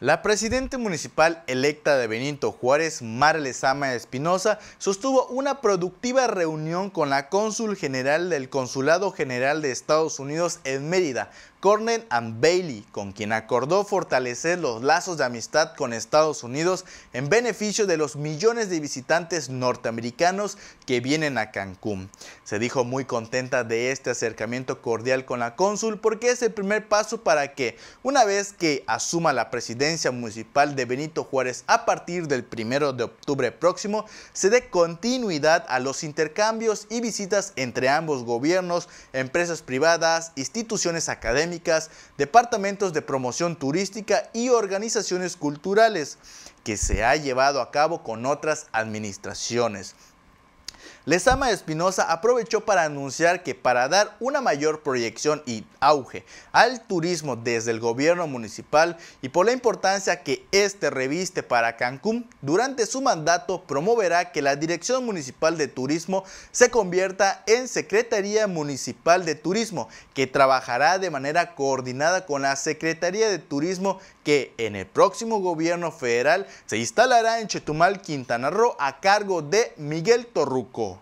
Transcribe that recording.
La presidenta municipal electa de Benito Juárez, Marle Sama Espinosa, sostuvo una productiva reunión con la cónsul general del Consulado General de Estados Unidos en Mérida Cornell and Bailey, con quien acordó fortalecer los lazos de amistad con Estados Unidos en beneficio de los millones de visitantes norteamericanos que vienen a Cancún. Se dijo muy contenta de este acercamiento cordial con la cónsul porque es el primer paso para que, una vez que asuma la presidencia municipal de Benito Juárez a partir del 1 de octubre próximo, se dé continuidad a los intercambios y visitas entre ambos gobiernos, empresas privadas, instituciones académicas, departamentos de promoción turística y organizaciones culturales, que se ha llevado a cabo con otras administraciones Lezama Espinosa aprovechó para anunciar que para dar una mayor proyección y auge al turismo desde el gobierno municipal y por la importancia que este reviste para Cancún, durante su mandato promoverá que la Dirección Municipal de Turismo se convierta en Secretaría Municipal de Turismo, que trabajará de manera coordinada con la Secretaría de Turismo que en el próximo gobierno federal se instalará en Chetumal, Quintana Roo, a cargo de Miguel Torruco.